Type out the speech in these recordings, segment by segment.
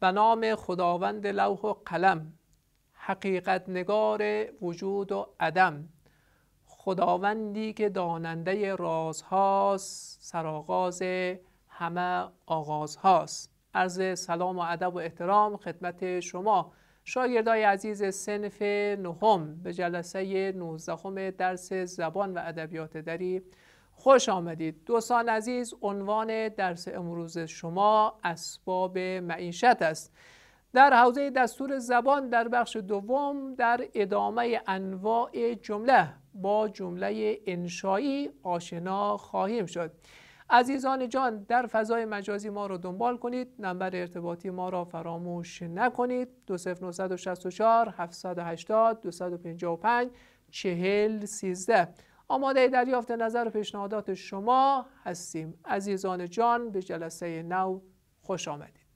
به نام خداوند لوح و قلم حقیقت نگار وجود و عدم خداوندی که داننده رازهاست سرآغاز همه آغازهاست عرض سلام و ادب و احترام خدمت شما شاگردای عزیز سنف نهم به جلسه نوزدهم درس زبان و ادبیات دری خوش آمدید دوستان عزیز عنوان درس امروز شما اسباب معیشت است در حوزه دستور زبان در بخش دوم در ادامه انواع جمله با جمله انشایی آشنا خواهیم شد عزیزان جان در فضای مجازی ما را دنبال کنید نمبر ارتباطی ما را فراموش نکنید 2964 780 255 4013 آماده دریافت نظر و پیشنهادات شما هستیم عزیزان جان به جلسه نو خوش آمدید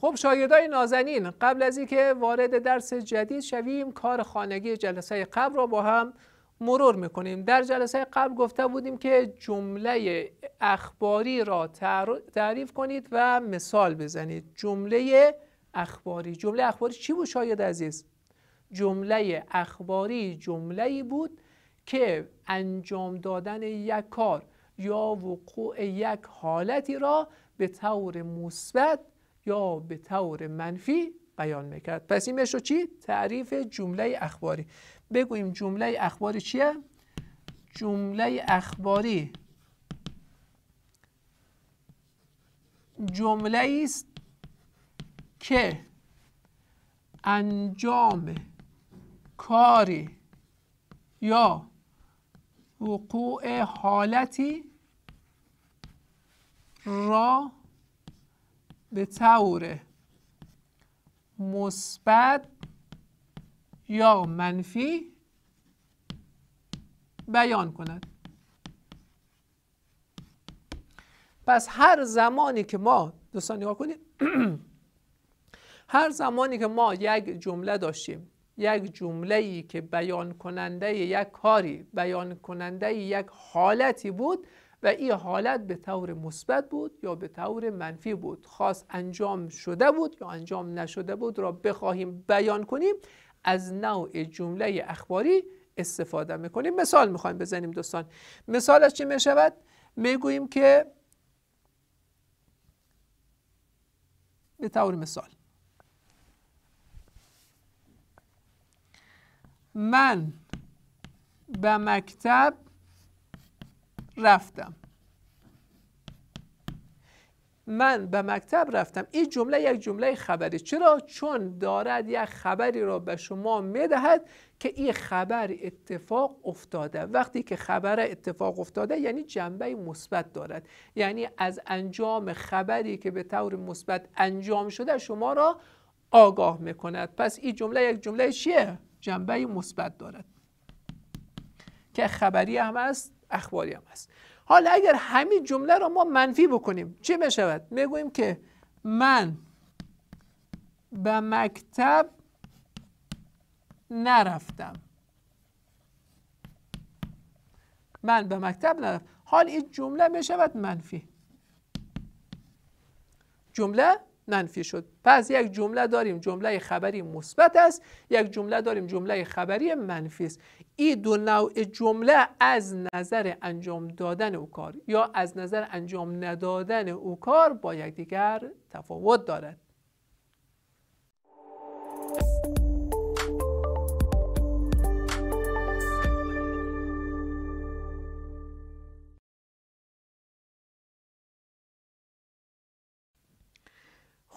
خب شاگردای نازنین قبل از اینکه وارد درس جدید شویم کار خانگی جلسه قبل را با هم مرور میکنیم در جلسه قبل گفته بودیم که جمله اخباری را تعریف کنید و مثال بزنید جمله اخباری جمله اخباری چی بود شاید عزیز جمله اخباری جمله بود که انجام دادن یک کار یا وقوع یک حالتی را به طور مثبت یا به طور منفی بیان میکرد پس این میشه چی؟ تعریف جمله اخباری بگوییم جمله اخباری چیه؟ جمله اخباری جمله است که انجام کاری یا وقوع حالتی را به طور مثبت یا منفی بیان کند پس هر زمانی که ما دوستان نگاه کنیم، هر زمانی که ما یک جمله داشتیم یک جمله ای که بیان کننده یک کاری بیان کننده یک حالتی بود و این حالت به طور مثبت بود یا به طور منفی بود خاص انجام شده بود یا انجام نشده بود را بخواهیم بیان کنیم از نوع جمله اخباری استفاده میکنیم مثال میخوایم بزنیم دوستان مثال از چی میشود؟ میگوییم که به طور مثال من به مکتب رفتم من به مکتب رفتم این جمله یک جمله خبری چرا چون دارد یک خبری را به شما میدهد که این خبر اتفاق افتاده وقتی که خبر اتفاق افتاده یعنی جنبه مثبت دارد یعنی از انجام خبری که به طور مثبت انجام شده شما را آگاه میکند پس این جمله یک جمله چیه جنبه مثبت دارد که خبری هم است اخباری هم است حالا اگر همین جمله را ما منفی بکنیم چه بشود؟ میگویم که من به مکتب نرفتم من به مکتب نرفتم حال این جمله میشود منفی جمله منفی شد پس یک جمله داریم جمله خبری مثبت است یک جمله داریم جمله خبری منفی است این دو نوع جمله از نظر انجام دادن او کار یا از نظر انجام ندادن او کار با یکدیگر تفاوت دارد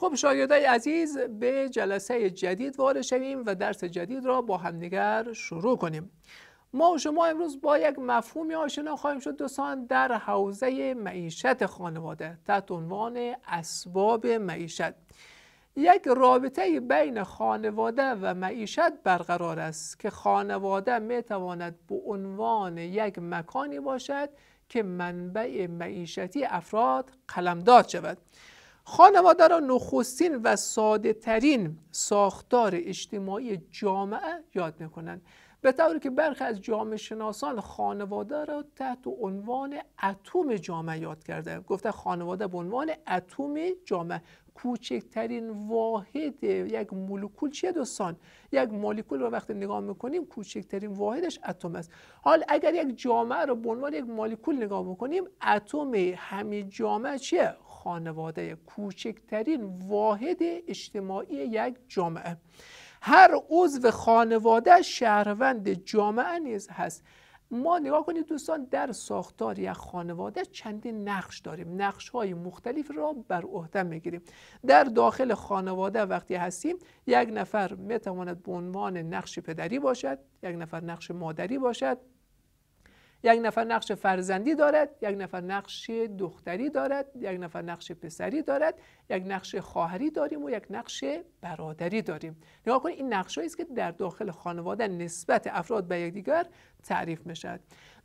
خب شاگردای عزیز به جلسه جدید وارد شویم و درس جدید را با همدیگر شروع کنیم ما و شما امروز با یک مفهومی آشنا خواهیم شد دوستان در حوزه معیشت خانواده تحت عنوان اسباب معیشت یک رابطه بین خانواده و معیشت برقرار است که خانواده میتواند به عنوان یک مکانی باشد که منبع معیشتی افراد قلمداد شود خانواده را نخستین و ساده ترین ساختار اجتماعی جامعه یاد میکنند به طوری که برخی از جامعه شناسان خانواده را تحت عنوان اتم جامعه یاد کرده گفته خانواده به عنوان اتم جامعه کوچکترین واحد یک مولکول چیه دوستان یک مولکول رو وقتی نگاه میکنیم کوچکترین واحدش اتم است حال اگر یک جامعه رو به عنوان یک مولکول نگاه میکنیم اتم همه جامعه چیه خانواده کوچکترین واحد اجتماعی یک جامعه هر عضو خانواده شهروند جامعه نیز هست ما نگاه کنید دوستان در ساختار یک خانواده چندین نقش داریم نقش های مختلف را بر عهده میگیریم در داخل خانواده وقتی هستیم یک نفر میتواند به عنوان نقش پدری باشد یک نفر نقش مادری باشد یک نفر نقش فرزندی دارد یک نفر نقش دختری دارد یک نفر نقش پسری دارد یک نقش خواهری داریم و یک نقش برادری داریم نگاه کنید این نقش است که در داخل خانواده نسبت افراد به یکدیگر تعریف می شود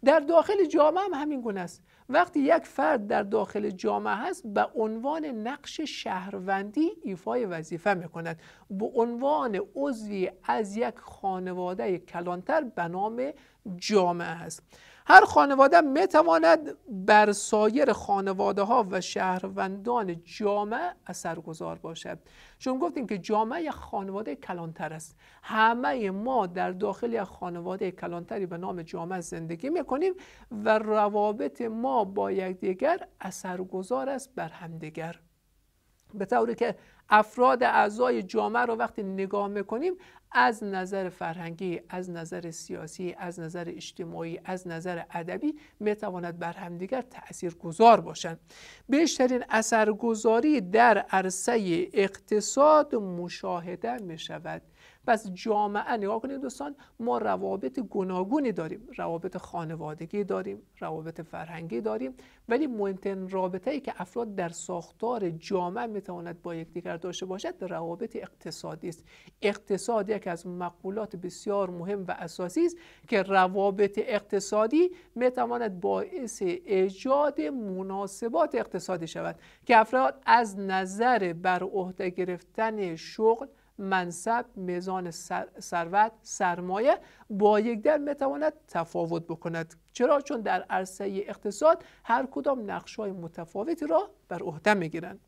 در داخل جامعه هم همین گونه است وقتی یک فرد در داخل جامعه هست به عنوان نقش شهروندی ایفای وظیفه می کند به عنوان عضوی از یک خانواده کلانتر به نام جامعه است هر خانواده میتواند بر سایر خانواده ها و شهروندان جامعه اثرگذار باشد چون گفتیم که جامعه خانواده کلانتر است همه ما در داخل یک خانواده کلانتری به نام جامعه زندگی میکنیم و روابط ما با یکدیگر اثرگذار است بر همدیگر به طوری که افراد اعضای جامعه رو وقتی نگاه میکنیم از نظر فرهنگی از نظر سیاسی از نظر اجتماعی از نظر ادبی میتواند بر همدیگر تأثیر گذار باشند بیشترین اثرگذاری در عرصه اقتصاد مشاهده میشود پس جامعه نگاه کنید دوستان ما روابط گوناگونی داریم روابط خانوادگی داریم روابط فرهنگی داریم ولی مهمترین رابطه ای که افراد در ساختار جامعه میتواند با یکدیگر داشته باشد روابط اقتصادی است اقتصاد یکی از مقولات بسیار مهم و اساسی است که روابط اقتصادی میتواند باعث ایجاد مناسبات اقتصادی شود که افراد از نظر بر عهده گرفتن شغل منصب میزان ثروت سرمایه با یکدیگر میتواند تفاوت بکند چرا چون در عرصه اقتصاد هر کدام نقش های متفاوتی را بر عهده میگیرند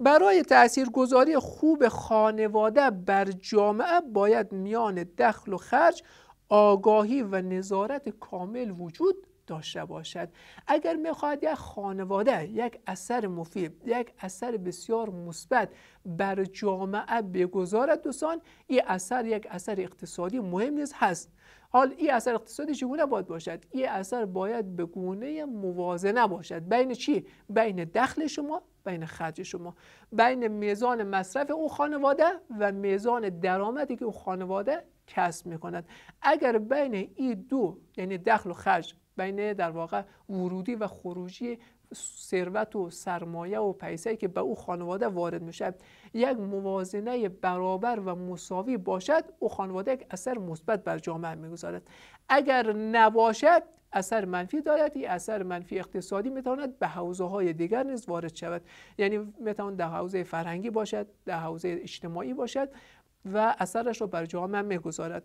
برای تاثیرگذاری خوب خانواده بر جامعه باید میان دخل و خرج آگاهی و نظارت کامل وجود داشته باشد اگر میخواهد یک خانواده یک اثر مفید یک اثر بسیار مثبت بر جامعه بگذارد دوستان این اثر یک اثر اقتصادی مهم نیز هست حال این اثر اقتصادی چگونه باید باشد این اثر باید به گونه موازنه باشد بین چی بین دخل شما بین خرج شما بین میزان مصرف او خانواده و میزان درآمدی که او خانواده کسب میکند. اگر بین این دو یعنی دخل و خرج بین در واقع ورودی و خروجی ثروت و سرمایه و پیسه که به او خانواده وارد میشه یک موازنه برابر و مساوی باشد او خانواده یک اثر مثبت بر جامعه میگذارد اگر نباشد اثر منفی دارد این اثر منفی اقتصادی میتواند به حوزه های دیگر نیز وارد شود یعنی میتواند در حوزه فرهنگی باشد در حوزه اجتماعی باشد و اثرش را بر جامعه میگذارد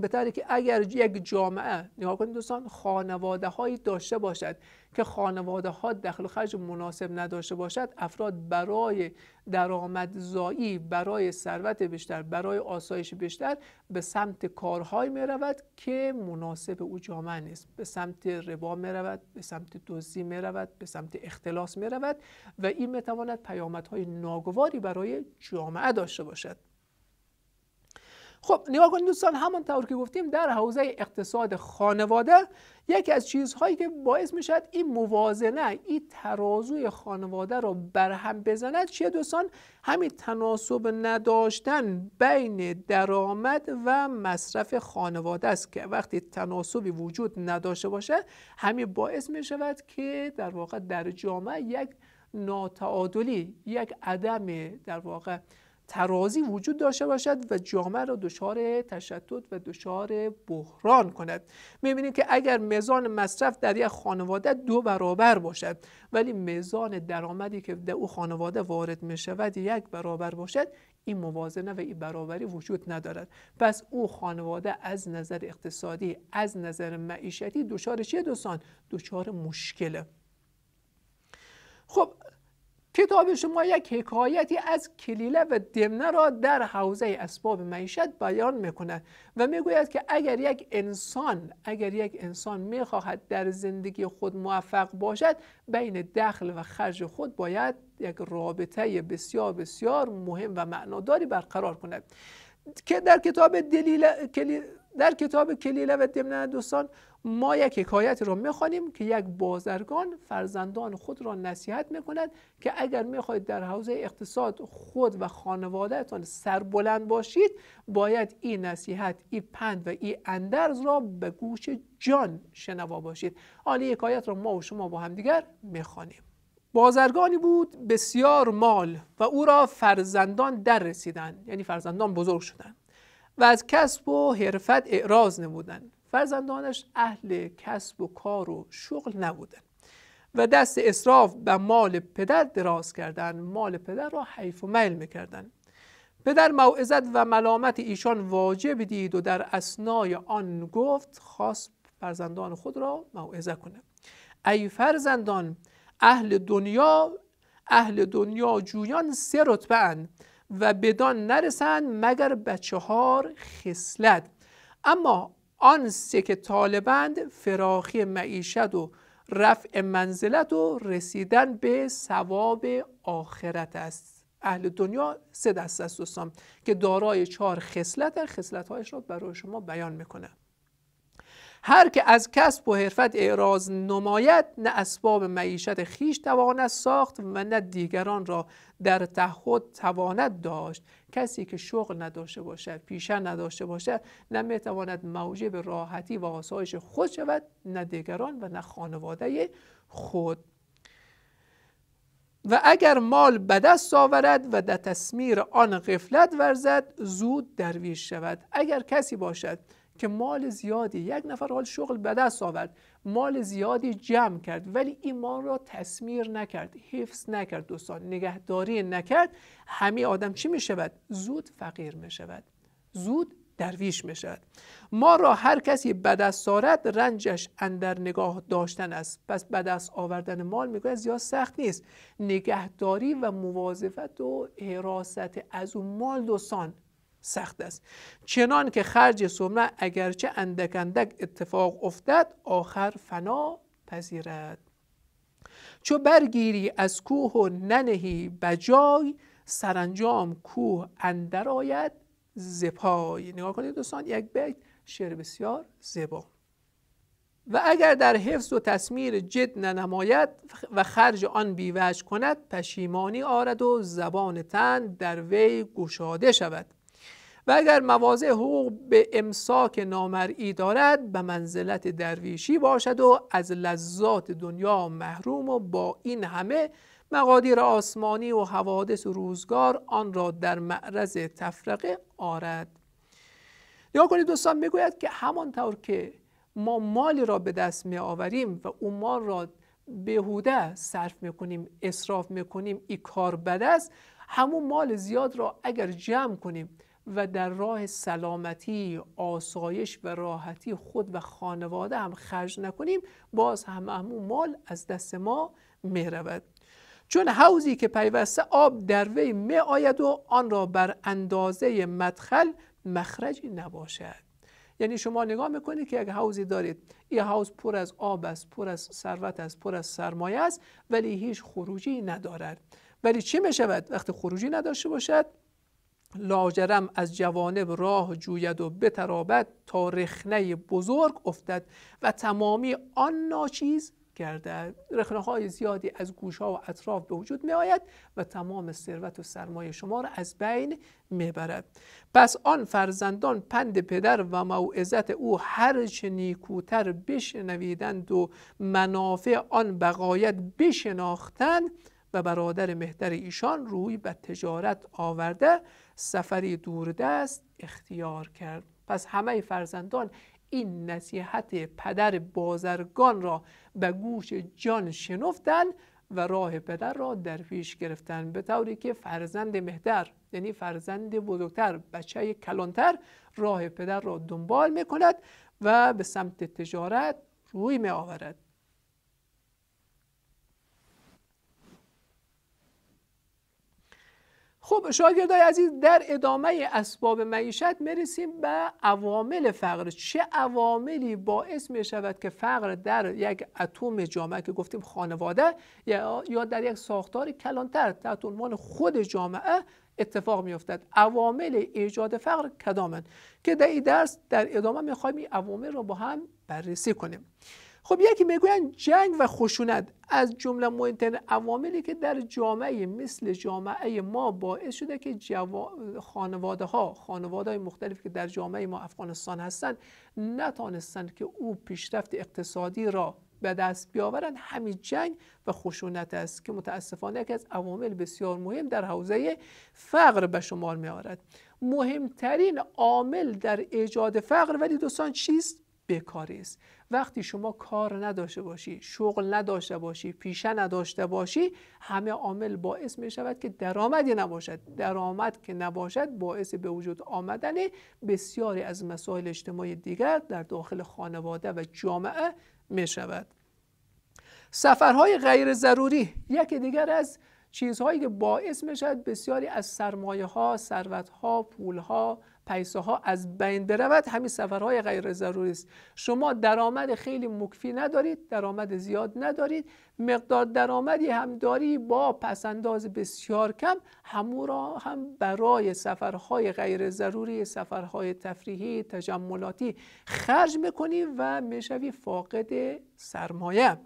به طوری که اگر یک جامعه نگاه کنید دوستان خانواده هایی داشته باشد که خانواده ها دخل و خرج مناسب نداشته باشد افراد برای درآمدزایی برای ثروت بیشتر برای آسایش بیشتر به سمت کارهایی می رود که مناسب او جامعه نیست به سمت ربا می رود به سمت دزدی می رود به سمت اختلاس می رود و این میتواند تواند پیامدهای ناگواری برای جامعه داشته باشد خب نگاه کنید دوستان همان طور که گفتیم در حوزه اقتصاد خانواده یکی از چیزهایی که باعث میشد این موازنه این ترازوی خانواده را برهم بزند چیه دوستان همین تناسب نداشتن بین درآمد و مصرف خانواده است که وقتی تناسبی وجود نداشته باشه همین باعث می شود که در واقع در جامعه یک ناتعادلی یک عدم در واقع ترازی وجود داشته باشد و جامعه را دچار تشتت و دچار بحران کند میبینیم که اگر میزان مصرف در یک خانواده دو برابر باشد ولی میزان درآمدی که در او خانواده وارد می شود یک برابر باشد این موازنه و این برابری وجود ندارد پس او خانواده از نظر اقتصادی از نظر معیشتی دچار چه دوستان دچار مشکله خب کتاب شما یک حکایتی از کلیله و دمنه را در حوزه اسباب معیشت بیان میکند و میگوید که اگر یک انسان اگر یک انسان میخواهد در زندگی خود موفق باشد بین دخل و خرج خود باید یک رابطه بسیار بسیار مهم و معناداری برقرار کند که در کتاب دلیل در کتاب کلیله و دمنه دوستان ما یک حکایت رو میخوانیم که یک بازرگان فرزندان خود را نصیحت میکند که اگر میخواید در حوزه اقتصاد خود و خانوادهتان سربلند باشید باید این نصیحت این پند و این اندرز را به گوش جان شنوا باشید حالا حکایت را ما و شما با همدیگر میخوانیم بازرگانی بود بسیار مال و او را فرزندان در رسیدن یعنی فرزندان بزرگ شدند و از کسب و حرفت اعراض نمودن فرزندانش اهل کسب و کار و شغل نبودند و دست اصراف به مال پدر دراز کردند مال پدر را حیف و میل میکردند پدر موعظت و ملامت ایشان واجب دید و در اسنای آن گفت خواست فرزندان خود را موعظه کنه ای فرزندان اهل دنیا اهل دنیا جویان سه رتبه اند و بدان نرسند مگر به چهار خصلت اما آن سه که طالبند فراخی معیشت و رفع منزلت و رسیدن به ثواب آخرت است اهل دنیا سه دست است دوستان که دارای چهار خصلت خصلت هایش را برای شما بیان میکنه هر که از کسب و حرفت اعراض نماید نه اسباب معیشت خیش تواند ساخت و نه دیگران را در تعهد تواند داشت کسی که شغل نداشته باشد پیشه نداشته باشد نه میتواند موجب راحتی و آسایش خود شود نه دیگران و نه خانواده خود و اگر مال دست آورد و در تصمیر آن غفلت ورزد زود درویش شود اگر کسی باشد که مال زیادی یک نفر حال شغل به دست آورد مال زیادی جمع کرد ولی ایمان را تصمیر نکرد حفظ نکرد دوستان نگهداری نکرد همه آدم چی می شود زود فقیر می شود زود درویش می شود ما را هر کسی به دست رنجش اندر نگاه داشتن است پس به دست آوردن مال گوید زیاد سخت نیست نگهداری و مواظفت و حراست از اون مال دوستان سخت است چنان که خرج سمنه اگرچه اندک اندک اتفاق افتد آخر فنا پذیرد چو برگیری از کوه و ننهی بجای سرانجام کوه اندر آید زپای نگاه کنید دوستان یک بیت شعر بسیار زبا و اگر در حفظ و تصمیر جد ننماید و خرج آن بیوج کند پشیمانی آرد و زبان تن در وی گشاده شود و اگر مواضع حقوق به امساک نامرئی دارد به منزلت درویشی باشد و از لذات دنیا محروم و با این همه مقادیر آسمانی و حوادث و روزگار آن را در معرض تفرقه آرد نگاه کنید دوستان میگوید که همانطور که ما مالی را به دست می آوریم و اون مال را بهوده صرف میکنیم اصراف میکنیم ای کار بد است همون مال زیاد را اگر جمع کنیم و در راه سلامتی آسایش و راحتی خود و خانواده هم خرج نکنیم باز هم همون مال از دست ما میرود چون حوزی که پیوسته آب در وی می آید و آن را بر اندازه مدخل مخرج نباشد یعنی شما نگاه میکنید که یک حوزی دارید این حوز پر از آب است پر از ثروت است پر از سرمایه است ولی هیچ خروجی ندارد ولی چی می شود وقتی خروجی نداشته باشد لاجرم از جوانب راه جوید و بترابد تا رخنه بزرگ افتد و تمامی آن ناچیز گردد رخنه های زیادی از گوش ها و اطراف به وجود می آید و تمام ثروت و سرمایه شما را از بین می برد پس آن فرزندان پند پدر و موعظت او چه نیکوتر بشنویدند و منافع آن بقایت بشناختند و برادر مهتر ایشان روی به تجارت آورده سفری دوردست اختیار کرد پس همه فرزندان این نصیحت پدر بازرگان را به گوش جان شنفتند و راه پدر را در پیش گرفتند به طوری که فرزند مهتر یعنی فرزند بزرگتر بچه کلانتر راه پدر را دنبال میکند و به سمت تجارت روی می آورد خب شاگردای عزیز در ادامه اسباب معیشت میرسیم به عوامل فقر چه عواملی باعث می شود که فقر در یک اتم جامعه که گفتیم خانواده یا در یک ساختار کلانتر تحت عنوان خود جامعه اتفاق میافتد عوامل ایجاد فقر کدامند که در این درس در ادامه میخوایم این عوامل را با هم بررسی کنیم خب یکی میگویند جنگ و خشونت از جمله مهمترین عواملی که در جامعه مثل جامعه ما باعث شده که جوا... خانواده ها خانواده های مختلفی که در جامعه ما افغانستان هستند نتانستند که او پیشرفت اقتصادی را به دست بیاورند همین جنگ و خشونت است که متاسفانه یکی از عوامل بسیار مهم در حوزه فقر به شمار می آرد مهمترین عامل در ایجاد فقر ولی دوستان چیست بیکاری است وقتی شما کار نداشته باشی شغل نداشته باشی پیشه نداشته باشی همه عامل باعث می شود که درآمدی نباشد درآمد که نباشد باعث به وجود آمدن بسیاری از مسائل اجتماعی دیگر در داخل خانواده و جامعه می شود سفرهای غیر ضروری یکی دیگر از چیزهایی که باعث میشد بسیاری از سرمایه ها، ثروت ها، پول ها، پیسه ها از بین برود همین سفرهای غیر ضروری است شما درآمد خیلی مکفی ندارید درآمد زیاد ندارید مقدار درآمدی هم داری با پسنداز بسیار کم همو را هم برای سفرهای غیر ضروری سفرهای تفریحی تجملاتی خرج میکنی و میشوی فاقد سرمایه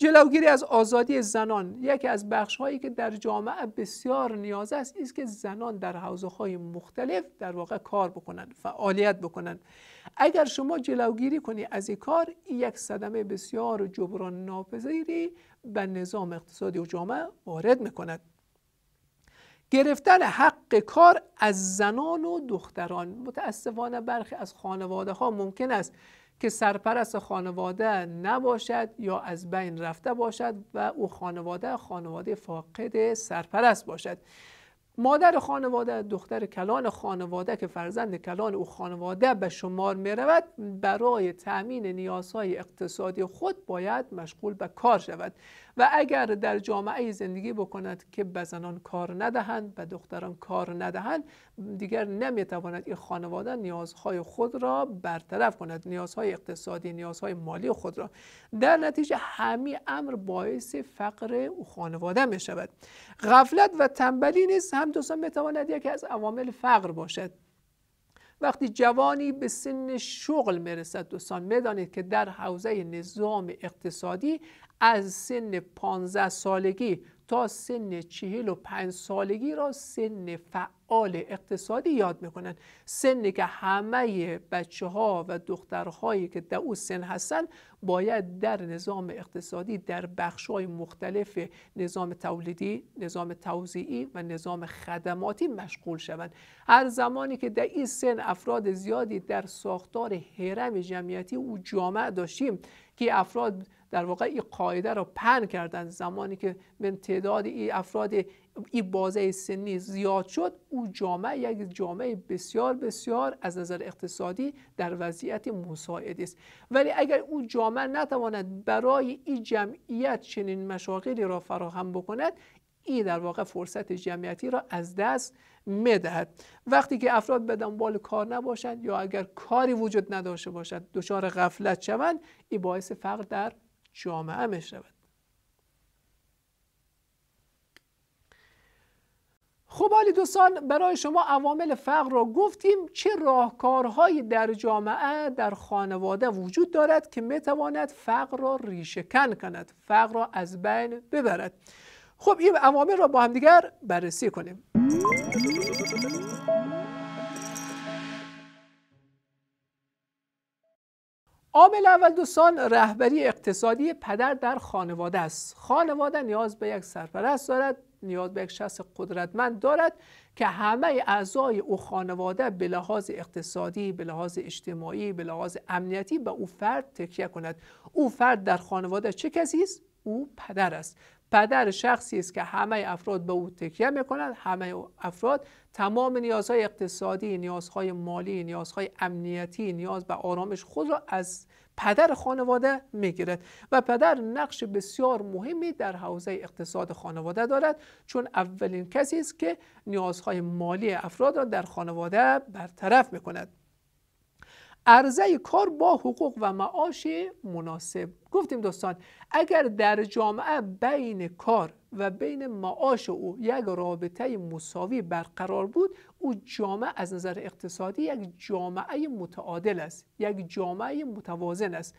جلوگیری از آزادی زنان یکی از بخش هایی که در جامعه بسیار نیاز است است که زنان در حوزه های مختلف در واقع کار بکنند فعالیت بکنند اگر شما جلوگیری کنی از این کار یک صدمه بسیار جبران ناپذیری به نظام اقتصادی و جامعه وارد میکند گرفتن حق کار از زنان و دختران متاسفانه برخی از خانواده ها ممکن است که سرپرست خانواده نباشد یا از بین رفته باشد و او خانواده خانواده فاقد سرپرست باشد مادر خانواده دختر کلان خانواده که فرزند کلان او خانواده به شمار می رود برای تأمین نیازهای اقتصادی خود باید مشغول به کار شود و اگر در جامعه زندگی بکند که بزنان کار ندهند و دختران کار ندهند دیگر نمیتواند این خانواده نیازهای خود را برطرف کند نیازهای اقتصادی نیازهای مالی خود را در نتیجه همین امر باعث فقر او خانواده می شود غفلت و تنبلی نیست هم دوستان میتواند یکی از عوامل فقر باشد وقتی جوانی به سن شغل میرسد دوستان میدانید که در حوزه نظام اقتصادی از سن 15 سالگی تا سن 45 سالگی را سن فعال فعال اقتصادی یاد میکنن سنی که همه بچه ها و دخترهایی که در اون سن هستن باید در نظام اقتصادی در بخش های مختلف نظام تولیدی، نظام توزیعی و نظام خدماتی مشغول شوند هر زمانی که در این سن افراد زیادی در ساختار حرم جمعیتی او جامع داشتیم که افراد در واقع این قاعده را پن کردن زمانی که من تعداد این افراد این بازه سنی زیاد شد او جامعه یک جامعه بسیار بسیار از نظر اقتصادی در وضعیت مساعد است ولی اگر او جامعه نتواند برای این جمعیت چنین مشاغلی را فراهم بکند این در واقع فرصت جمعیتی را از دست میدهد وقتی که افراد به دنبال کار نباشند یا اگر کاری وجود نداشته باشد دچار غفلت شوند ای باعث فقر در جامعه می شود خب دوستان برای شما عوامل فقر را گفتیم چه راهکارهایی در جامعه در خانواده وجود دارد که میتواند فقر را ریشه کند فقر را از بین ببرد خب این عوامل را با همدیگر بررسی کنیم عامل اول دوستان رهبری اقتصادی پدر در خانواده است خانواده نیاز به یک سرپرست دارد نیاز به یک شخص قدرتمند دارد که همه اعضای او خانواده به لحاظ اقتصادی به لحاظ اجتماعی به لحاظ امنیتی به او فرد تکیه کند او فرد در خانواده چه کسی است او پدر است پدر شخصی است که همه افراد به او تکیه میکنند همه افراد تمام نیازهای اقتصادی نیازهای مالی نیازهای امنیتی نیاز به آرامش خود را از پدر خانواده میگیرد و پدر نقش بسیار مهمی در حوزه اقتصاد خانواده دارد چون اولین کسی است که نیازهای مالی افراد را در خانواده برطرف میکند عرضه کار با حقوق و معاش مناسب گفتیم دوستان اگر در جامعه بین کار و بین معاش او یک رابطه مساوی برقرار بود او جامعه از نظر اقتصادی یک جامعه متعادل است یک جامعه متوازن است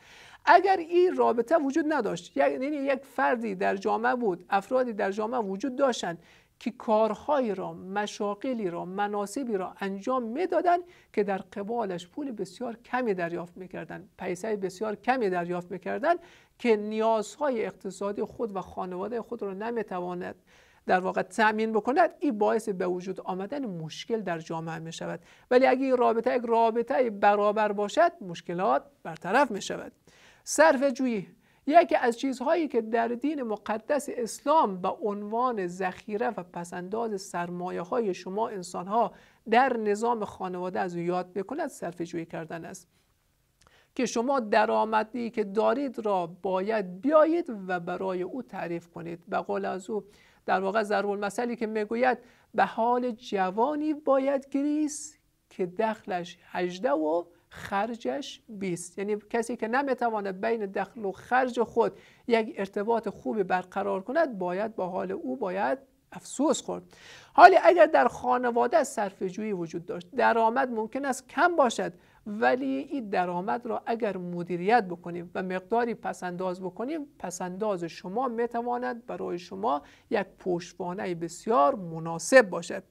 اگر این رابطه وجود نداشت یعنی یک فردی در جامعه بود افرادی در جامعه وجود داشتند که کارهایی را مشاقلی را مناسبی را انجام میدادند که در قبالش پول بسیار کمی دریافت میکردند پیسه بسیار کمی دریافت میکردند که نیازهای اقتصادی خود و خانواده خود را نمیتواند در واقع تأمین بکند این باعث به وجود آمدن مشکل در جامعه می شود ولی اگر این رابطه یک رابطه برابر باشد مشکلات برطرف می شود صرف جویی یکی از چیزهایی که در دین مقدس اسلام به عنوان ذخیره و پسنداز سرمایه های شما ها در نظام خانواده از یاد بکند صرف جویی کردن است که شما درآمدی که دارید را باید بیایید و برای او تعریف کنید به قول از او در واقع ضرور المثلی که میگوید به حال جوانی باید گریس که دخلش 18 و خرجش 20 یعنی کسی که نمیتواند بین دخل و خرج خود یک ارتباط خوبی برقرار کند باید با حال او باید افسوس خورد حالی اگر در خانواده صرف وجود داشت درآمد ممکن است کم باشد ولی این درآمد را اگر مدیریت بکنیم و مقداری پسنداز بکنیم پسنداز شما میتواند برای شما یک پشتوانه بسیار مناسب باشد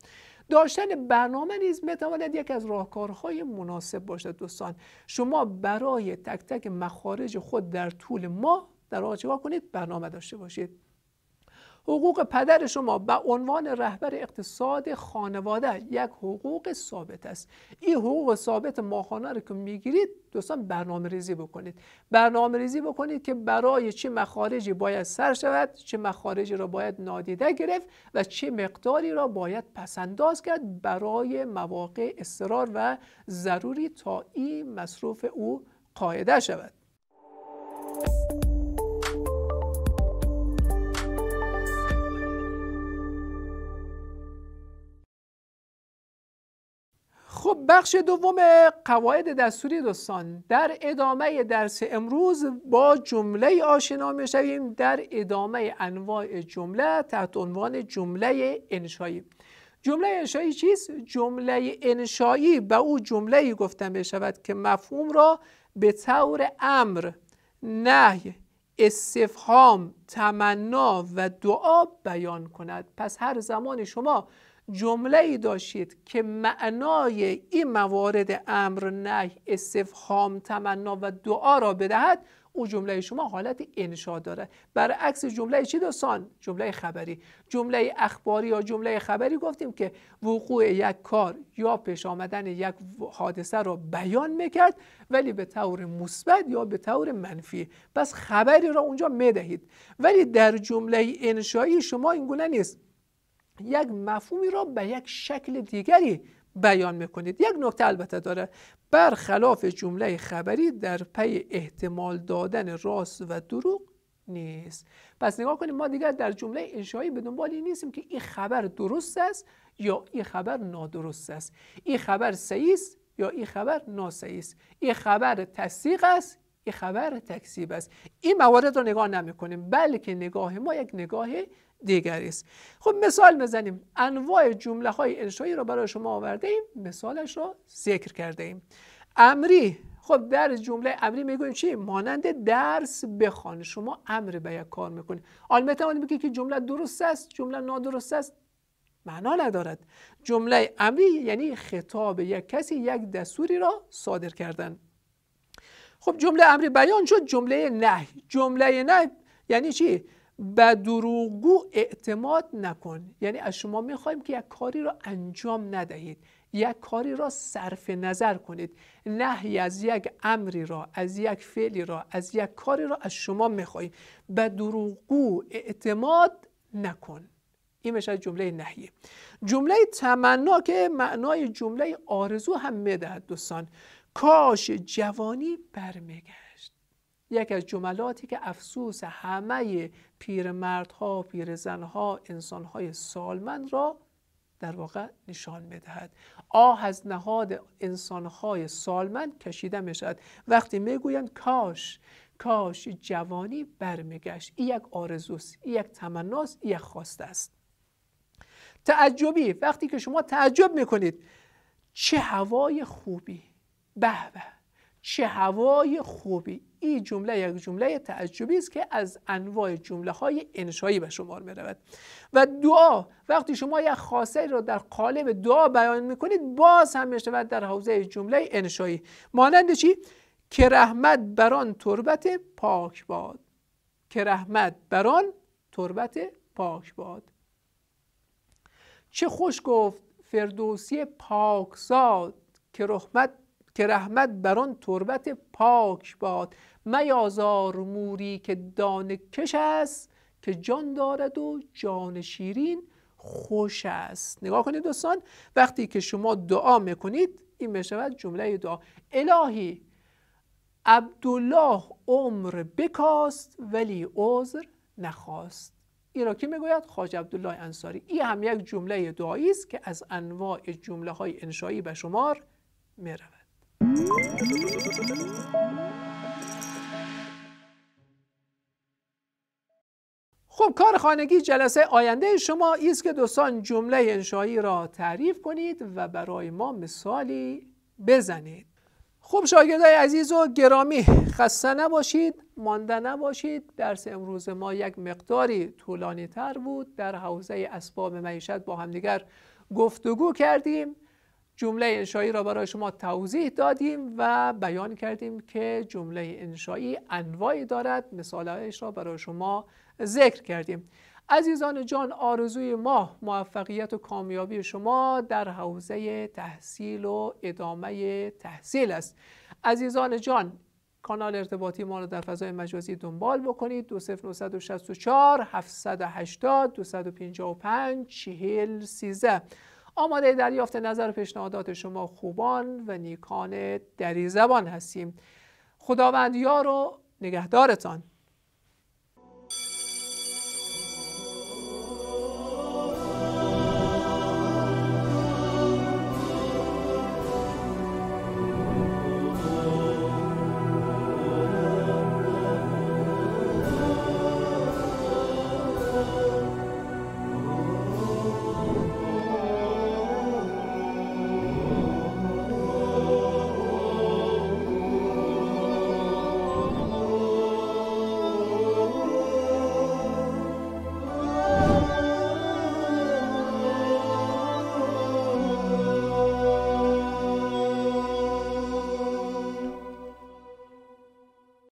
داشتن برنامه نیز میتواند یک از راهکارهای مناسب باشد دوستان شما برای تک تک مخارج خود در طول ماه در آقا کنید برنامه داشته باشید حقوق پدر شما به عنوان رهبر اقتصاد خانواده یک حقوق ثابت است این حقوق ثابت ماهانه رو که میگیرید دوستان برنامه ریزی بکنید برنامه ریزی بکنید که برای چه مخارجی باید سر شود چه مخارجی را باید نادیده گرفت و چه مقداری را باید پسنداز کرد برای مواقع استرار و ضروری تا این مصروف او قاعده شود خب بخش دوم قواعد دستوری دوستان در ادامه درس امروز با جمله آشنا می شویم در ادامه انواع جمله تحت عنوان جمله انشایی جمله انشایی چیست؟ جمله انشایی به او جمله گفتن شود که مفهوم را به طور امر، نهی، استفهام، تمنا و دعا بیان کند پس هر زمان شما جمله ای داشتید که معنای این موارد امر نهی استفهام تمنا و دعا را بدهد او جمله شما حالت انشا داره برعکس جمله چی دوستان جمله خبری جمله اخباری یا جمله خبری گفتیم که وقوع یک کار یا پیش آمدن یک حادثه را بیان میکرد ولی به طور مثبت یا به طور منفی پس خبری را اونجا میدهید ولی در جمله انشایی شما اینگونه نیست یک مفهومی را به یک شکل دیگری بیان میکنید یک نکته البته داره برخلاف جمله خبری در پی احتمال دادن راست و دروغ نیست پس نگاه کنید ما دیگر در جمله انشایی به دنبال این نیستیم که این خبر درست است یا این خبر نادرست است این خبر صحیح است یا این خبر ناسعی است این خبر تصدیق است این خبر تکذیب است این موارد را نگاه نمی کنیم بلکه نگاه ما یک نگاه دیگری است خب مثال بزنیم انواع جمله های انشایی را برای شما آورده ایم مثالش را ذکر کرده ایم امری خب در جمله امری میگوییم چی مانند درس بخوان شما امر به یک کار میکنید آن میتوانید بگید که جمله درست است جمله نادرست است معنا ندارد جمله امری یعنی خطاب یک کسی یک دستوری را صادر کردن خب جمله امری بیان شد جمله نه جمله نه یعنی چی به دروغگو اعتماد نکن یعنی از شما میخوایم که یک کاری را انجام ندهید یک کاری را صرف نظر کنید نهی از یک امری را از یک فعلی را از یک کاری را از شما میخواییم به دروغگو اعتماد نکن این میشه جمله نهی جمله تمنا که معنای جمله آرزو هم میدهد دوستان کاش جوانی برمیگرد یک از جملاتی که افسوس همه پیرمردها پیرزنها انسانهای سالمند را در واقع نشان میدهد آه از نهاد انسانهای سالمند کشیده می وقتی میگویند کاش کاش جوانی برمیگشت این یک آرزوست این یک تمناست این یک خواسته است تعجبی وقتی که شما تعجب میکنید چه هوای خوبی به چه هوای خوبی این جمله یک جمله تعجبی است که از انواع جمله های انشایی به شمار می رود و دعا وقتی شما یک خاصه را در قالب دعا بیان می کنید باز هم می شود در حوزه جمله انشایی مانند چی که رحمت بران تربت پاک باد که رحمت بران تربت پاک باد چه خوش گفت فردوسی پاکزاد که رحمت که رحمت بر آن تربت پاک باد میازار موری که دانه کش است که جان دارد و جان شیرین خوش است نگاه کنید دوستان وقتی که شما دعا میکنید این میشود جمله دعا الهی عبدالله عمر بکاست ولی عذر نخواست این را که میگوید خاج عبدالله انصاری این هم یک جمله دعایی است که از انواع جمله های انشایی به شمار میرود خب کار خانگی جلسه آینده شما ایست که دوستان جمله انشایی را تعریف کنید و برای ما مثالی بزنید خب شاگردای عزیز و گرامی خسته نباشید مانده نباشید درس امروز ما یک مقداری طولانی تر بود در حوزه اسباب معیشت با همدیگر گفتگو کردیم جمله انشایی را برای شما توضیح دادیم و بیان کردیم که جمله انشایی انواعی دارد مثالهایش را برای شما ذکر کردیم عزیزان جان آرزوی ما موفقیت و کامیابی شما در حوزه تحصیل و ادامه تحصیل است عزیزان جان کانال ارتباطی ما را در فضای مجازی دنبال بکنید 20964 780 255 4013 آماده دریافت نظر و پیشنهادات شما خوبان و نیکان دری زبان هستیم خداوند یار و نگهدارتان